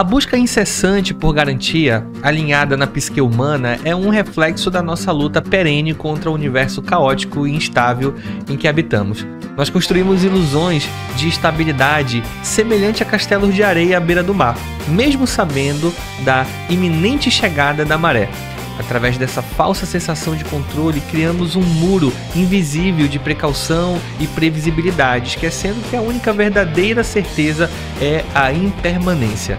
A busca incessante por garantia, alinhada na psique humana, é um reflexo da nossa luta perene contra o universo caótico e instável em que habitamos. Nós construímos ilusões de estabilidade semelhante a castelos de areia à beira do mar, mesmo sabendo da iminente chegada da maré. Através dessa falsa sensação de controle, criamos um muro invisível de precaução e previsibilidade, esquecendo que a única verdadeira certeza é a impermanência.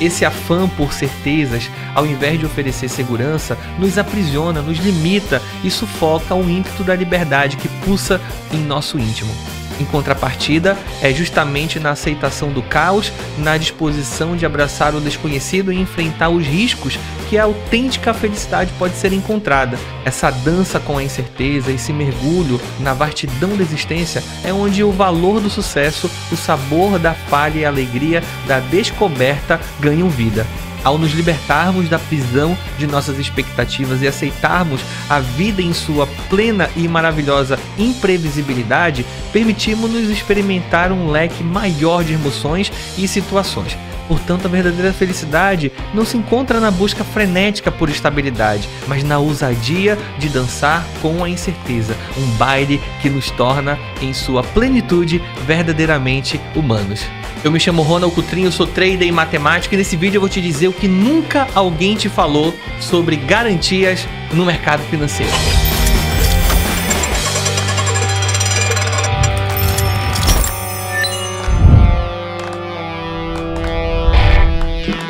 Esse afã por certezas, ao invés de oferecer segurança, nos aprisiona, nos limita e sufoca o ímpeto da liberdade que pulsa em nosso íntimo. Em contrapartida, é justamente na aceitação do caos, na disposição de abraçar o desconhecido e enfrentar os riscos que a autêntica felicidade pode ser encontrada. Essa dança com a incerteza, esse mergulho na vastidão da existência é onde o valor do sucesso, o sabor da falha e a alegria da descoberta ganham vida ao nos libertarmos da prisão de nossas expectativas e aceitarmos a vida em sua plena e maravilhosa imprevisibilidade, permitimos-nos experimentar um leque maior de emoções e situações. Portanto, a verdadeira felicidade não se encontra na busca frenética por estabilidade, mas na ousadia de dançar com a incerteza, um baile que nos torna, em sua plenitude, verdadeiramente humanos. Eu me chamo Ronald Cutrinho, sou trader em matemática e nesse vídeo eu vou te dizer o que nunca alguém te falou sobre garantias no mercado financeiro.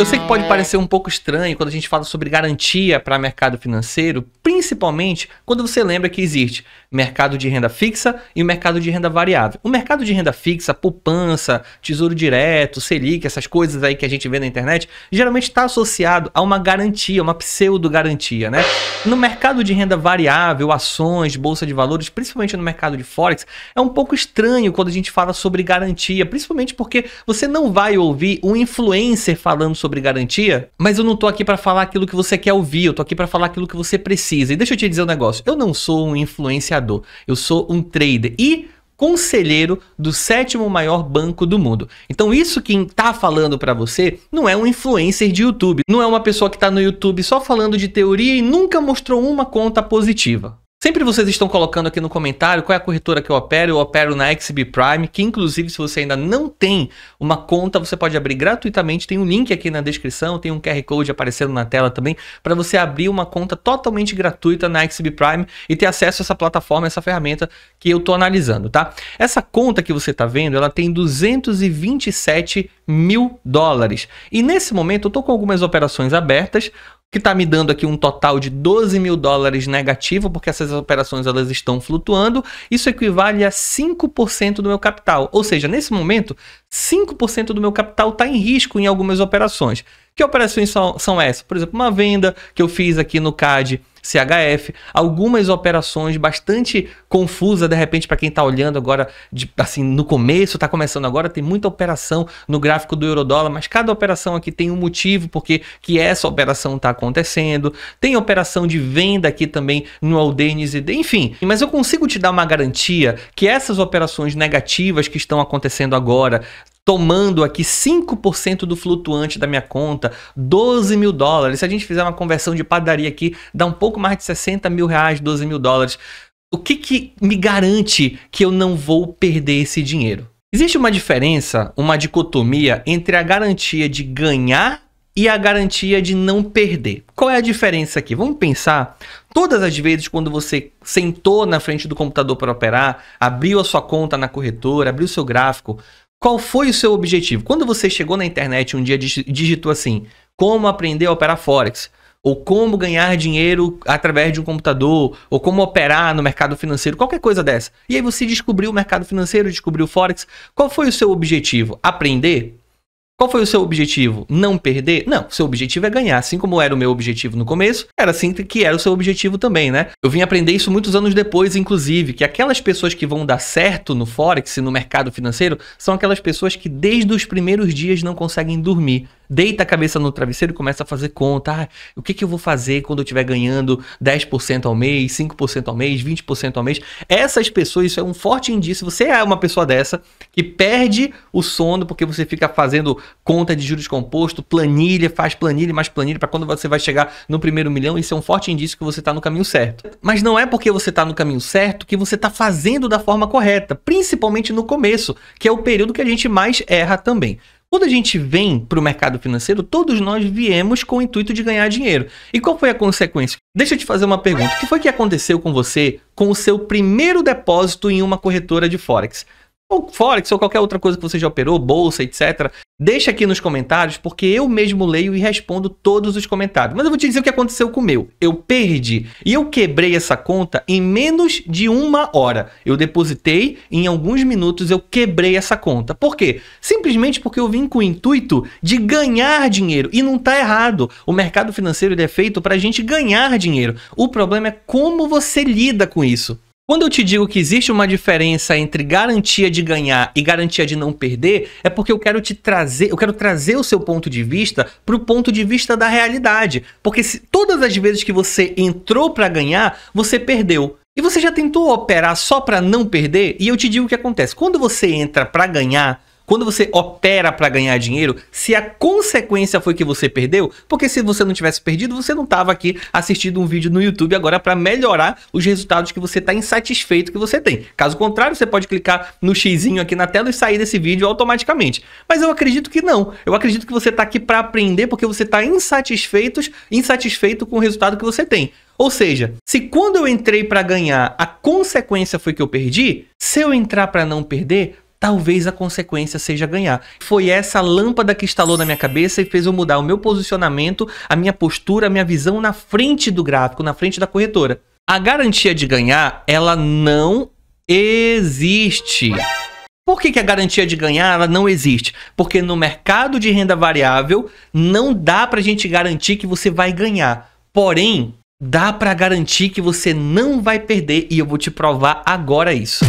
Eu sei que pode ah, é. parecer um pouco estranho quando a gente fala sobre garantia para mercado financeiro, principalmente quando você lembra que existe mercado de renda fixa e o mercado de renda variável. O mercado de renda fixa, poupança, tesouro direto, Selic, essas coisas aí que a gente vê na internet, geralmente está associado a uma garantia, uma pseudo-garantia, né? No mercado de renda variável, ações, bolsa de valores, principalmente no mercado de Forex, é um pouco estranho quando a gente fala sobre garantia, principalmente porque você não vai ouvir um influencer falando sobre sobre garantia, mas eu não tô aqui para falar aquilo que você quer ouvir, eu tô aqui para falar aquilo que você precisa. E deixa eu te dizer um negócio, eu não sou um influenciador, eu sou um trader e conselheiro do sétimo maior banco do mundo. Então isso quem tá falando para você não é um influencer de YouTube, não é uma pessoa que tá no YouTube só falando de teoria e nunca mostrou uma conta positiva. Sempre vocês estão colocando aqui no comentário qual é a corretora que eu opero. Eu opero na XB Prime, que inclusive se você ainda não tem uma conta, você pode abrir gratuitamente. Tem um link aqui na descrição, tem um QR Code aparecendo na tela também, para você abrir uma conta totalmente gratuita na XB Prime e ter acesso a essa plataforma, essa ferramenta que eu estou analisando, tá? Essa conta que você está vendo, ela tem 227 mil dólares. E nesse momento eu estou com algumas operações abertas, que está me dando aqui um total de 12 mil dólares negativo, porque essas operações elas estão flutuando. Isso equivale a 5% do meu capital. Ou seja, nesse momento, 5% do meu capital está em risco em algumas operações. Que operações são, são essas? Por exemplo, uma venda que eu fiz aqui no CAD CHF, algumas operações bastante confusas de repente para quem está olhando agora, de, assim, no começo, está começando agora, tem muita operação no gráfico do eurodólar, mas cada operação aqui tem um motivo porque que essa operação está acontecendo. Tem operação de venda aqui também no Aldenes e enfim, mas eu consigo te dar uma garantia que essas operações negativas que estão acontecendo agora tomando aqui 5% do flutuante da minha conta, 12 mil dólares. Se a gente fizer uma conversão de padaria aqui, dá um pouco mais de 60 mil reais, 12 mil dólares. O que, que me garante que eu não vou perder esse dinheiro? Existe uma diferença, uma dicotomia entre a garantia de ganhar e a garantia de não perder. Qual é a diferença aqui? Vamos pensar todas as vezes quando você sentou na frente do computador para operar, abriu a sua conta na corretora, abriu seu gráfico, qual foi o seu objetivo? Quando você chegou na internet um dia digitou assim: como aprender a operar Forex? Ou como ganhar dinheiro através de um computador, ou como operar no mercado financeiro, qualquer coisa dessa. E aí você descobriu o mercado financeiro, descobriu o Forex. Qual foi o seu objetivo? Aprender? Qual foi o seu objetivo? Não perder? Não, seu objetivo é ganhar, assim como era o meu objetivo no começo, era assim que era o seu objetivo também, né? Eu vim aprender isso muitos anos depois, inclusive, que aquelas pessoas que vão dar certo no Forex, no mercado financeiro, são aquelas pessoas que desde os primeiros dias não conseguem dormir deita a cabeça no travesseiro e começa a fazer conta. Ah, o que, que eu vou fazer quando eu estiver ganhando 10% ao mês, 5% ao mês, 20% ao mês? Essas pessoas, isso é um forte indício. Você é uma pessoa dessa que perde o sono porque você fica fazendo conta de juros composto, planilha, faz planilha, mais planilha, para quando você vai chegar no primeiro milhão, isso é um forte indício que você está no caminho certo. Mas não é porque você está no caminho certo que você está fazendo da forma correta, principalmente no começo, que é o período que a gente mais erra também. Quando a gente vem para o mercado financeiro, todos nós viemos com o intuito de ganhar dinheiro. E qual foi a consequência? Deixa eu te fazer uma pergunta. O que foi que aconteceu com você com o seu primeiro depósito em uma corretora de Forex? ou Forex, ou qualquer outra coisa que você já operou, bolsa, etc., deixa aqui nos comentários, porque eu mesmo leio e respondo todos os comentários. Mas eu vou te dizer o que aconteceu com o meu. Eu perdi e eu quebrei essa conta em menos de uma hora. Eu depositei e em alguns minutos eu quebrei essa conta. Por quê? Simplesmente porque eu vim com o intuito de ganhar dinheiro. E não está errado. O mercado financeiro é feito para a gente ganhar dinheiro. O problema é como você lida com isso. Quando eu te digo que existe uma diferença entre garantia de ganhar e garantia de não perder, é porque eu quero te trazer, eu quero trazer o seu ponto de vista para o ponto de vista da realidade. Porque se, todas as vezes que você entrou para ganhar, você perdeu. E você já tentou operar só para não perder? E eu te digo o que acontece. Quando você entra para ganhar, quando você opera para ganhar dinheiro, se a consequência foi que você perdeu, porque se você não tivesse perdido, você não estava aqui assistindo um vídeo no YouTube agora para melhorar os resultados que você está insatisfeito que você tem. Caso contrário, você pode clicar no xizinho aqui na tela e sair desse vídeo automaticamente. Mas eu acredito que não. Eu acredito que você está aqui para aprender porque você está insatisfeito, insatisfeito com o resultado que você tem. Ou seja, se quando eu entrei para ganhar, a consequência foi que eu perdi, se eu entrar para não perder, talvez a consequência seja ganhar. Foi essa lâmpada que instalou na minha cabeça e fez eu mudar o meu posicionamento, a minha postura, a minha visão na frente do gráfico, na frente da corretora. A garantia de ganhar, ela não existe. Por que, que a garantia de ganhar ela não existe? Porque no mercado de renda variável não dá para a gente garantir que você vai ganhar. Porém, dá para garantir que você não vai perder e eu vou te provar agora isso.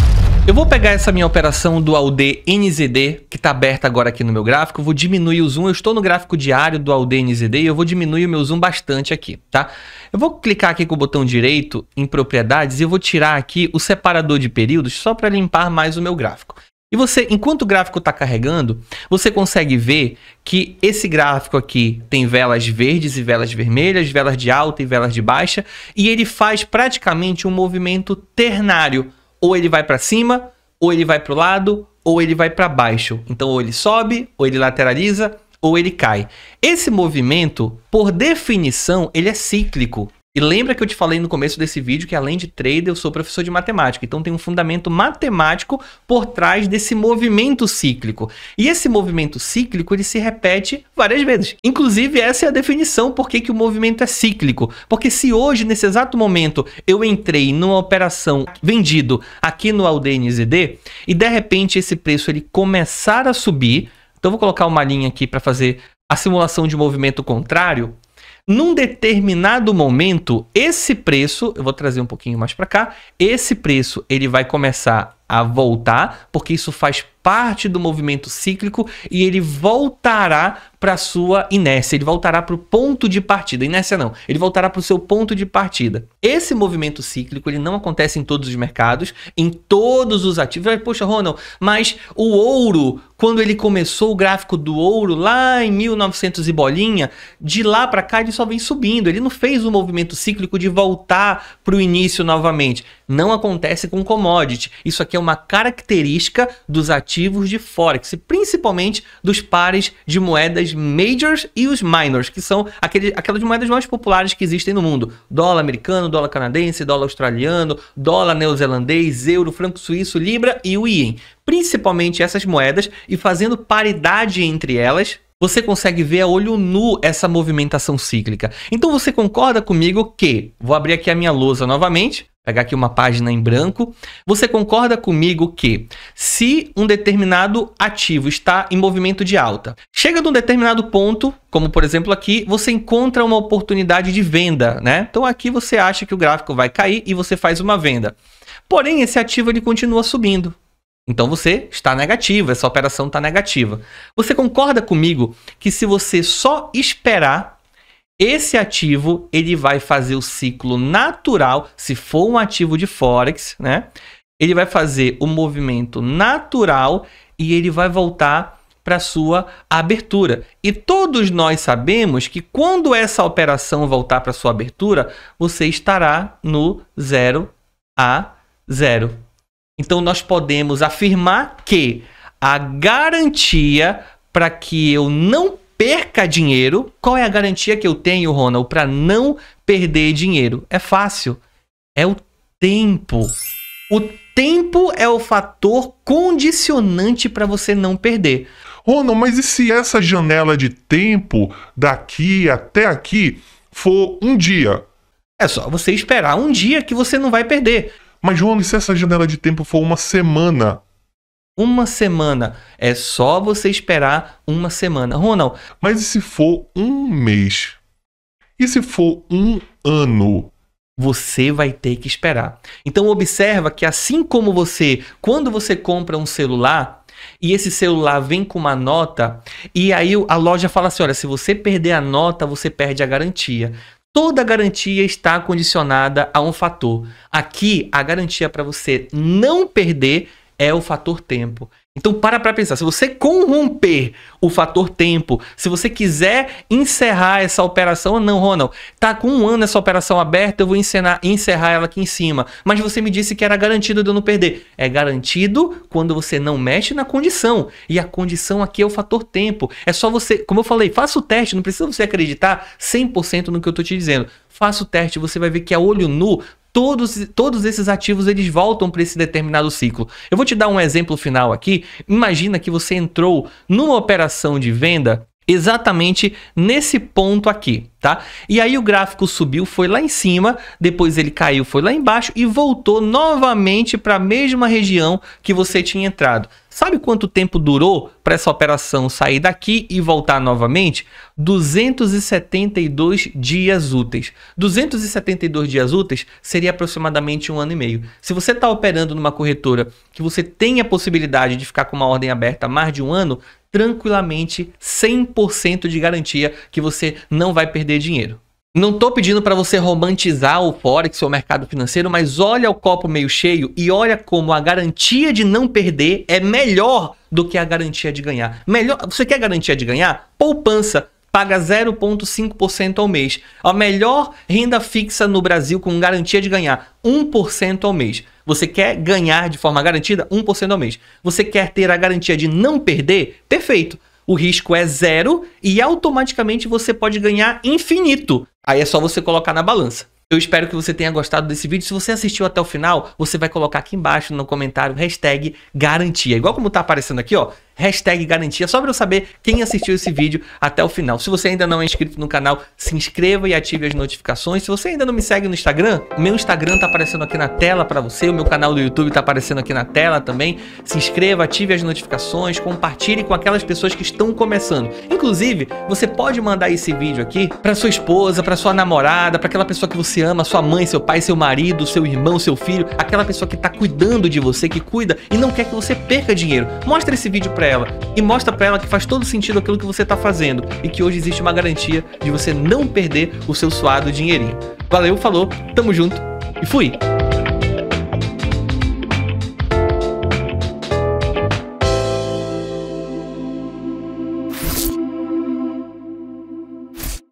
Eu vou pegar essa minha operação do AUDNZD NZD, que está aberta agora aqui no meu gráfico, vou diminuir o zoom, eu estou no gráfico diário do AUDNZD NZD e eu vou diminuir o meu zoom bastante aqui, tá? Eu vou clicar aqui com o botão direito em propriedades e eu vou tirar aqui o separador de períodos só para limpar mais o meu gráfico. E você, enquanto o gráfico está carregando, você consegue ver que esse gráfico aqui tem velas verdes e velas vermelhas, velas de alta e velas de baixa, e ele faz praticamente um movimento ternário, ou ele vai para cima, ou ele vai para o lado, ou ele vai para baixo. Então, ou ele sobe, ou ele lateraliza, ou ele cai. Esse movimento, por definição, ele é cíclico. E lembra que eu te falei no começo desse vídeo que além de trader eu sou professor de matemática, então tem um fundamento matemático por trás desse movimento cíclico. E esse movimento cíclico ele se repete várias vezes. Inclusive essa é a definição por que, que o movimento é cíclico. Porque se hoje nesse exato momento eu entrei numa operação vendido aqui no AUDNZD e de repente esse preço ele começar a subir, então vou colocar uma linha aqui para fazer a simulação de movimento contrário, num determinado momento, esse preço, eu vou trazer um pouquinho mais para cá, esse preço ele vai começar a voltar, porque isso faz parte do movimento cíclico e ele voltará para sua inércia, ele voltará para o ponto de partida. Inércia não, ele voltará para o seu ponto de partida. Esse movimento cíclico ele não acontece em todos os mercados, em todos os ativos. Poxa, Ronald, mas o ouro, quando ele começou o gráfico do ouro lá em 1900 e bolinha, de lá para cá ele só vem subindo. Ele não fez o um movimento cíclico de voltar para o início novamente. Não acontece com commodity. Isso aqui é uma característica dos ativos de Forex, principalmente dos pares de moedas majors e os minors, que são aquele, aquelas moedas mais populares que existem no mundo: dólar americano, dólar canadense, dólar australiano, dólar neozelandês, euro, franco suíço, libra e o ien. Principalmente essas moedas e fazendo paridade entre elas, você consegue ver a olho nu essa movimentação cíclica. Então você concorda comigo que, vou abrir aqui a minha lousa novamente, pegar aqui uma página em branco. Você concorda comigo que se um determinado ativo está em movimento de alta, chega de um determinado ponto, como por exemplo aqui, você encontra uma oportunidade de venda, né? Então aqui você acha que o gráfico vai cair e você faz uma venda. Porém, esse ativo ele continua subindo. Então você está negativo, essa operação está negativa. Você concorda comigo que se você só esperar esse ativo, ele vai fazer o ciclo natural, se for um ativo de Forex, né? Ele vai fazer o movimento natural e ele vai voltar para sua abertura. E todos nós sabemos que quando essa operação voltar para sua abertura, você estará no 0 a 0. Então nós podemos afirmar que a garantia para que eu não perca dinheiro, qual é a garantia que eu tenho, Ronald, para não perder dinheiro? É fácil. É o tempo. O tempo é o fator condicionante para você não perder. Ronald, mas e se essa janela de tempo daqui até aqui for um dia? É só você esperar um dia que você não vai perder. Mas, Ronald, se essa janela de tempo for uma semana? Uma semana. É só você esperar uma semana. Ronald. Mas e se for um mês? E se for um ano? Você vai ter que esperar. Então observa que assim como você, quando você compra um celular, e esse celular vem com uma nota, e aí a loja fala assim: olha, se você perder a nota, você perde a garantia. Toda garantia está condicionada a um fator. Aqui, a garantia para você não perder é o fator tempo. Então para para pensar, se você corromper o fator tempo, se você quiser encerrar essa operação, não, Ronald, tá com um ano essa operação aberta, eu vou encerrar, encerrar ela aqui em cima. Mas você me disse que era garantido de eu não perder. É garantido quando você não mexe na condição. E a condição aqui é o fator tempo. É só você, como eu falei, faça o teste, não precisa você acreditar 100% no que eu tô te dizendo. Faça o teste, você vai ver que a é olho nu todos, todos esses ativos eles voltam para esse determinado ciclo. Eu vou te dar um exemplo final aqui. Imagina que você entrou numa operação de venda Exatamente nesse ponto aqui, tá? E aí o gráfico subiu, foi lá em cima, depois ele caiu, foi lá embaixo e voltou novamente para a mesma região que você tinha entrado. Sabe quanto tempo durou para essa operação sair daqui e voltar novamente? 272 dias úteis. 272 dias úteis seria aproximadamente um ano e meio. Se você está operando numa corretora que você tem a possibilidade de ficar com uma ordem aberta mais de um ano, tranquilamente 100% de garantia que você não vai perder dinheiro. Não estou pedindo para você romantizar o Forex ou o mercado financeiro, mas olha o copo meio cheio e olha como a garantia de não perder é melhor do que a garantia de ganhar. Melhor, você quer garantia de ganhar? Poupança paga 0,5% ao mês. A melhor renda fixa no Brasil com garantia de ganhar 1% ao mês. Você quer ganhar de forma garantida 1% ao mês. Você quer ter a garantia de não perder? Perfeito. O risco é zero e automaticamente você pode ganhar infinito. Aí é só você colocar na balança. Eu espero que você tenha gostado desse vídeo. Se você assistiu até o final, você vai colocar aqui embaixo no comentário hashtag garantia. Igual como tá aparecendo aqui, ó. Hashtag garantia, só para eu saber quem assistiu esse vídeo até o final. Se você ainda não é inscrito no canal, se inscreva e ative as notificações. Se você ainda não me segue no Instagram, meu Instagram tá aparecendo aqui na tela para você, o meu canal do YouTube tá aparecendo aqui na tela também. Se inscreva, ative as notificações, compartilhe com aquelas pessoas que estão começando. Inclusive, você pode mandar esse vídeo aqui para sua esposa, para sua namorada, para aquela pessoa que você ama, sua mãe, seu pai, seu marido, seu irmão, seu filho, aquela pessoa que está cuidando de você, que cuida e não quer que você perca dinheiro. Mostra esse vídeo para ela e mostra para ela que faz todo sentido aquilo que você está fazendo e que hoje existe uma garantia de você não perder o seu suado dinheirinho. Valeu, falou, tamo junto e fui!